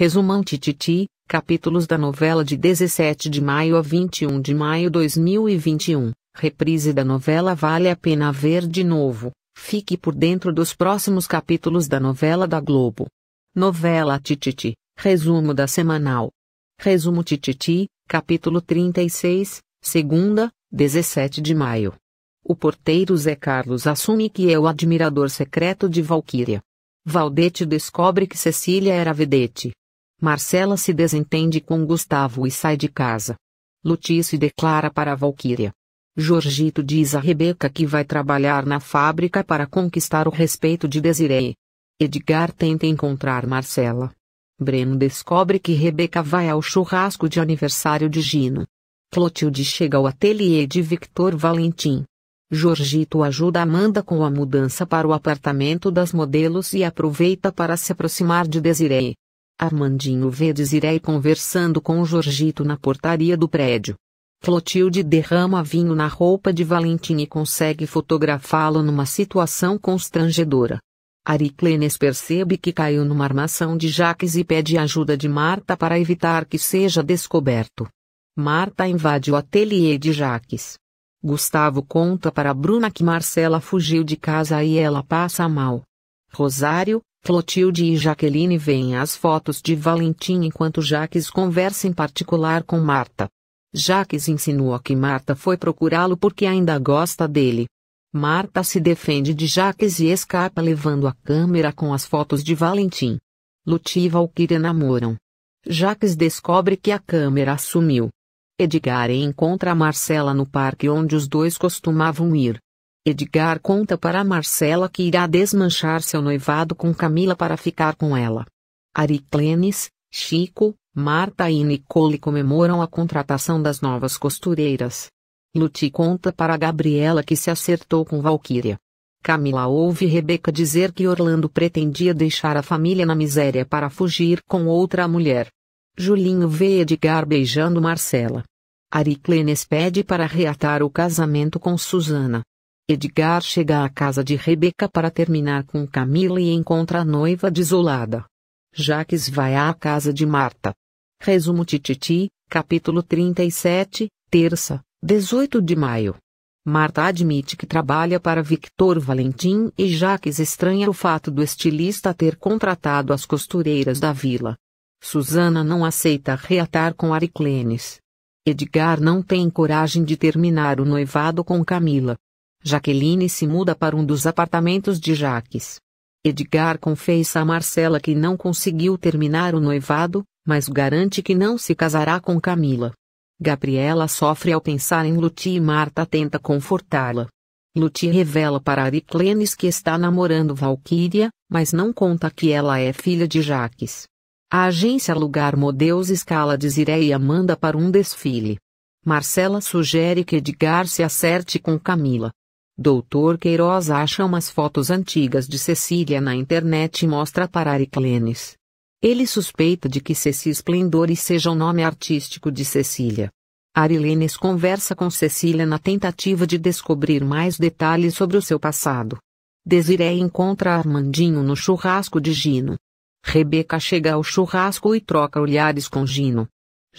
Resumão Tititi, capítulos da novela de 17 de maio a 21 de maio 2021, reprise da novela Vale a Pena Ver de Novo, fique por dentro dos próximos capítulos da novela da Globo. Novela Tititi, resumo da semanal. Resumo Tititi, capítulo 36, segunda, 17 de maio. O porteiro Zé Carlos assume que é o admirador secreto de Valquíria. Valdete descobre que Cecília era vedete, Marcela se desentende com Gustavo e sai de casa. Lutice declara para Valkyria. Jorgito diz a Rebeca que vai trabalhar na fábrica para conquistar o respeito de Desiree. Edgar tenta encontrar Marcela. Breno descobre que Rebeca vai ao churrasco de aniversário de Gino. Clotilde chega ao ateliê de Victor Valentim. Jorgito ajuda Amanda com a mudança para o apartamento das modelos e aproveita para se aproximar de Desiree. Armandinho vê Desirei conversando com Jorgito na portaria do prédio. Clotilde derrama vinho na roupa de Valentim e consegue fotografá-lo numa situação constrangedora. Ariclenes percebe que caiu numa armação de Jaques e pede ajuda de Marta para evitar que seja descoberto. Marta invade o ateliê de Jaques. Gustavo conta para Bruna que Marcela fugiu de casa e ela passa mal. Rosário, Clotilde e Jaqueline veem as fotos de Valentim enquanto Jaques conversa em particular com Marta. Jaques insinua que Marta foi procurá-lo porque ainda gosta dele. Marta se defende de Jaques e escapa levando a câmera com as fotos de Valentim. Luti e Valkyria namoram. Jaques descobre que a câmera sumiu. Edgar encontra Marcela no parque onde os dois costumavam ir. Edgar conta para Marcela que irá desmanchar seu noivado com Camila para ficar com ela. Ariclenes, Chico, Marta e Nicole comemoram a contratação das novas costureiras. Luti conta para Gabriela que se acertou com Valquíria. Camila ouve Rebeca dizer que Orlando pretendia deixar a família na miséria para fugir com outra mulher. Julinho vê Edgar beijando Marcela. Ariclenes pede para reatar o casamento com Susana. Edgar chega à casa de Rebeca para terminar com Camila e encontra a noiva desolada. Jaques vai à casa de Marta. Resumo Tititi, capítulo 37, terça, 18 de maio. Marta admite que trabalha para Victor Valentim e Jaques estranha o fato do estilista ter contratado as costureiras da vila. Susana não aceita reatar com Ariclenes. Edgar não tem coragem de terminar o noivado com Camila, Jaqueline se muda para um dos apartamentos de Jaques. Edgar confessa a Marcela que não conseguiu terminar o noivado, mas garante que não se casará com Camila. Gabriela sofre ao pensar em Luti e Marta tenta confortá-la. Luti revela para Ariclenes que está namorando Valkyria, mas não conta que ela é filha de Jaques. A agência Lugar Modeus escala Desiré e Amanda para um desfile. Marcela sugere que Edgar se acerte com Camila. Doutor Queiroz acha umas fotos antigas de Cecília na internet e mostra para Ariclenes. Ele suspeita de que Ceci Esplendores seja o nome artístico de Cecília. Arilenes conversa com Cecília na tentativa de descobrir mais detalhes sobre o seu passado. Desiree encontra Armandinho no churrasco de Gino. Rebeca chega ao churrasco e troca olhares com Gino.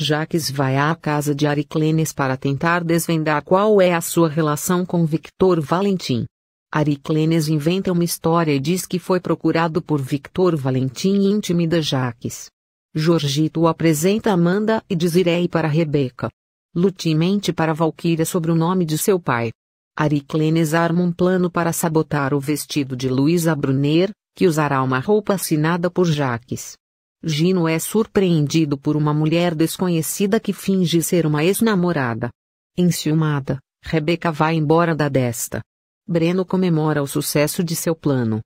Jaques vai à casa de Ariclenes para tentar desvendar qual é a sua relação com Victor Valentim. Ariclenes inventa uma história e diz que foi procurado por Victor Valentim e intimida Jaques. Jorgito apresenta Amanda e Desiree para Rebeca. Luti mente para Valquíria sobre o nome de seu pai. Ariclenes arma um plano para sabotar o vestido de Luísa Brunner, que usará uma roupa assinada por Jaques. Gino é surpreendido por uma mulher desconhecida que finge ser uma ex-namorada. Enciumada, Rebeca vai embora da desta. Breno comemora o sucesso de seu plano.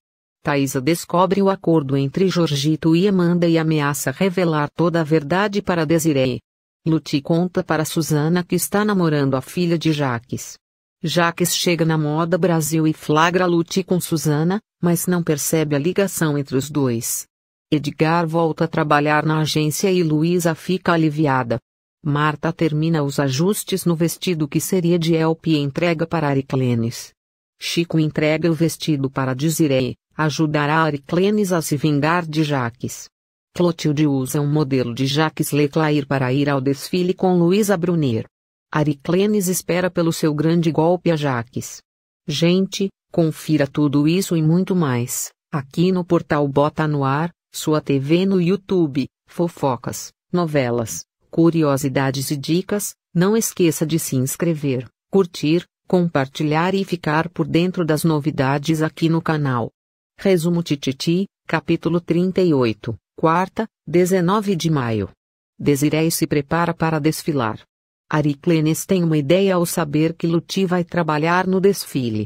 Thaisa descobre o acordo entre Jorgito e Amanda e ameaça revelar toda a verdade para Desiree. Luti conta para Susana que está namorando a filha de Jaques. Jaques chega na moda Brasil e flagra Luti com Susana, mas não percebe a ligação entre os dois. Edgar volta a trabalhar na agência e Luísa fica aliviada. Marta termina os ajustes no vestido que seria de Elp e entrega para Ariclenes. Chico entrega o vestido para Desiree, ajudará Ariclenes a se vingar de Jaques. Clotilde usa um modelo de Jaques Leclair para ir ao desfile com Luísa Brunier. Ariclenes espera pelo seu grande golpe a Jaques. Gente, confira tudo isso e muito mais, aqui no portal Bota no Ar, sua TV no YouTube, fofocas, novelas, curiosidades e dicas. Não esqueça de se inscrever, curtir, compartilhar e ficar por dentro das novidades aqui no canal. Resumo Tititi, capítulo 38, quarta, 19 de maio. Desiree se prepara para desfilar. Ariclenes tem uma ideia ao saber que Luti vai trabalhar no desfile.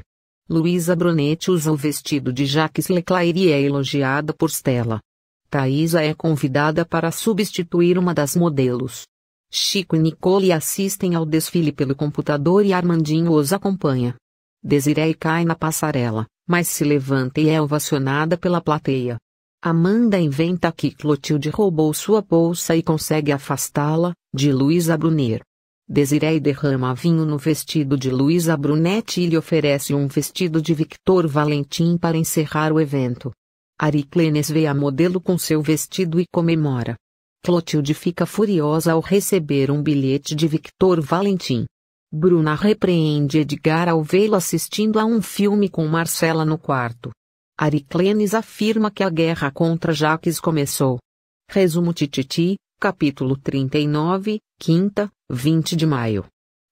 Luísa Brunetti usa o vestido de Jacques Leclerc e é elogiada por Stella. Thaisa é convidada para substituir uma das modelos. Chico e Nicole assistem ao desfile pelo computador e Armandinho os acompanha. Desiree cai na passarela, mas se levanta e é ovacionada pela plateia. Amanda inventa que Clotilde roubou sua bolsa e consegue afastá-la, de Luísa Bruner. Desiree derrama vinho no vestido de Luísa Brunetti e lhe oferece um vestido de Victor Valentim para encerrar o evento. Ariclenes vê a modelo com seu vestido e comemora. Clotilde fica furiosa ao receber um bilhete de Victor Valentim. Bruna repreende Edgar ao vê-lo assistindo a um filme com Marcela no quarto. Ariclenes afirma que a guerra contra Jaques começou. Resumo Tititi, capítulo 39, quinta, 20 de maio.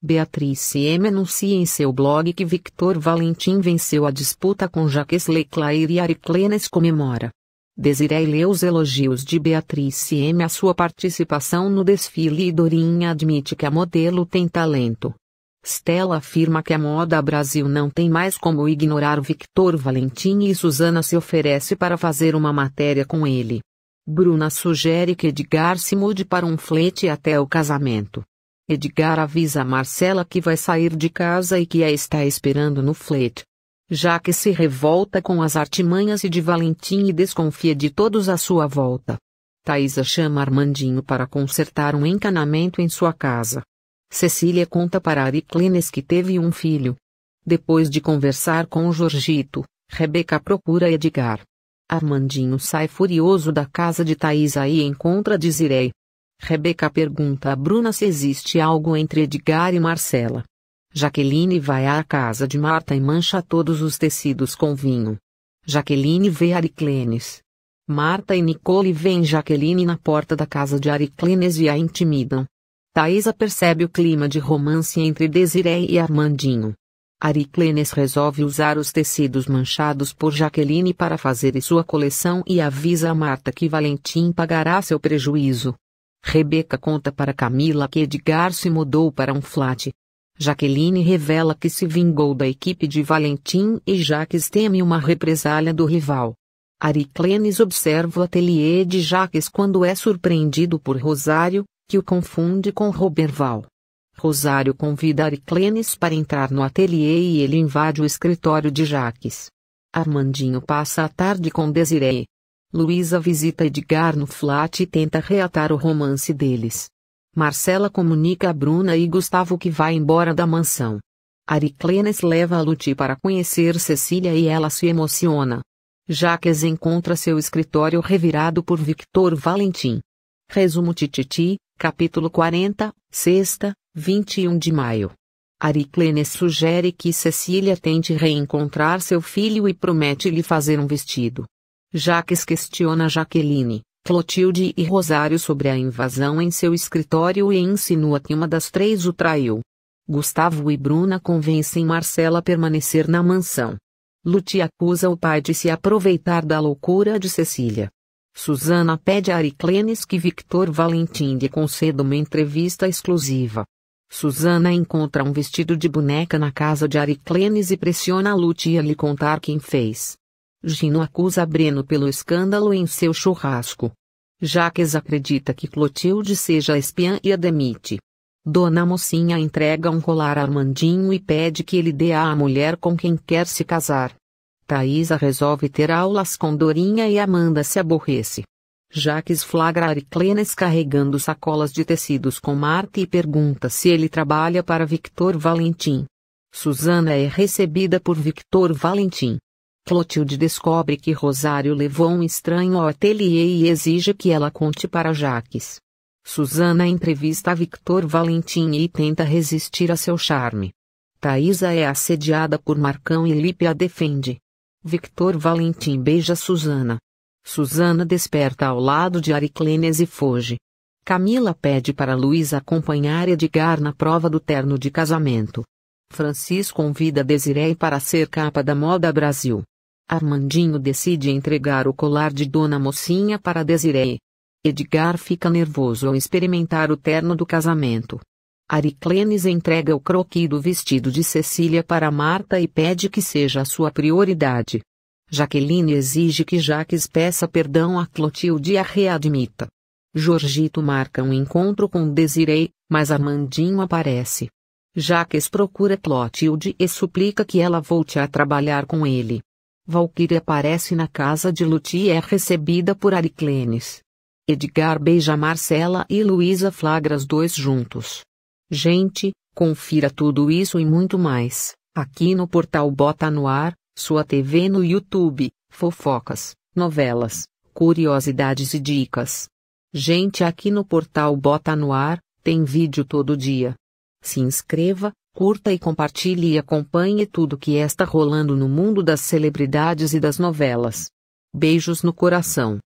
Beatrice M. anuncia em seu blog que Victor Valentim venceu a disputa com Jacques Leclerc e Ari Clenes comemora. Desiree lê os elogios de Beatrice M. à sua participação no desfile e Dorinha admite que a modelo tem talento. Stella afirma que a moda Brasil não tem mais como ignorar Victor Valentim e Suzana se oferece para fazer uma matéria com ele. Bruna sugere que Edgar se mude para um flete até o casamento. Edgar avisa Marcela que vai sair de casa e que a está esperando no flete. Já que se revolta com as artimanhas de Valentim e desconfia de todos à sua volta. Thaisa chama Armandinho para consertar um encanamento em sua casa. Cecília conta para Ariclines que teve um filho. Depois de conversar com Jorgito, Rebeca procura Edgar. Armandinho sai furioso da casa de Thaisa e encontra Desirei. Rebeca pergunta a Bruna se existe algo entre Edgar e Marcela. Jaqueline vai à casa de Marta e mancha todos os tecidos com vinho. Jaqueline vê Ariclenes. Marta e Nicole veem Jaqueline na porta da casa de Ariclenes e a intimidam. Thaisa percebe o clima de romance entre Desiree e Armandinho. Ariclenes resolve usar os tecidos manchados por Jaqueline para fazer sua coleção e avisa a Marta que Valentim pagará seu prejuízo. Rebeca conta para Camila que Edgar se mudou para um flat. Jaqueline revela que se vingou da equipe de Valentim e Jaques teme uma represália do rival. Ariclenes observa o ateliê de Jaques quando é surpreendido por Rosário, que o confunde com Roberval. Rosário convida Ariclenes para entrar no ateliê e ele invade o escritório de Jaques. Armandinho passa a tarde com Desiree. Luísa visita Edgar no flat e tenta reatar o romance deles. Marcela comunica a Bruna e Gustavo que vai embora da mansão. Ariclenes leva a Luti para conhecer Cecília e ela se emociona. Jaques encontra seu escritório revirado por Victor Valentim. Resumo Tititi, capítulo 40, sexta, 21 de maio. Ariclenes sugere que Cecília tente reencontrar seu filho e promete lhe fazer um vestido. Jacques questiona Jaqueline, Clotilde e Rosário sobre a invasão em seu escritório e insinua que uma das três o traiu. Gustavo e Bruna convencem Marcela a permanecer na mansão. Luti acusa o pai de se aproveitar da loucura de Cecília. Susana pede a Ariclenes que Victor Valentim lhe conceda uma entrevista exclusiva. Susana encontra um vestido de boneca na casa de Ariclenes e pressiona Luti a lhe contar quem fez. Gino acusa Breno pelo escândalo em seu churrasco. Jaques acredita que Clotilde seja espiã e a demite. Dona Mocinha entrega um colar a Armandinho e pede que ele dê à mulher com quem quer se casar. Thaisa resolve ter aulas com Dorinha e Amanda se aborrece. Jaques flagra Ariclenes carregando sacolas de tecidos com Marta e pergunta se ele trabalha para Victor Valentim. Susana é recebida por Victor Valentim. Clotilde descobre que Rosário levou um estranho ao ateliê e exige que ela conte para Jaques. Susana entrevista Victor Valentim e tenta resistir a seu charme. Thaisa é assediada por Marcão e Lipe a defende. Victor Valentim beija Susana. Susana desperta ao lado de Ariclênias e foge. Camila pede para Luiz acompanhar Edgar na prova do terno de casamento. Francisco convida Desiree para ser capa da Moda Brasil. Armandinho decide entregar o colar de Dona Mocinha para Desiree. Edgar fica nervoso ao experimentar o terno do casamento. Ariclenes entrega o croqui do vestido de Cecília para Marta e pede que seja a sua prioridade. Jaqueline exige que Jaques peça perdão a Clotilde e a readmita. Jorgito marca um encontro com Desiree, mas Armandinho aparece. Jaques procura Clotilde e suplica que ela volte a trabalhar com ele. Valkyrie aparece na casa de Luti e é recebida por Ariclenes. Edgar beija Marcela e Luísa flagra os dois juntos. Gente, confira tudo isso e muito mais, aqui no portal Bota no Ar, sua TV no YouTube, fofocas, novelas, curiosidades e dicas. Gente, aqui no portal Bota no Ar, tem vídeo todo dia. Se inscreva, Curta e compartilhe e acompanhe tudo que está rolando no mundo das celebridades e das novelas. Beijos no coração.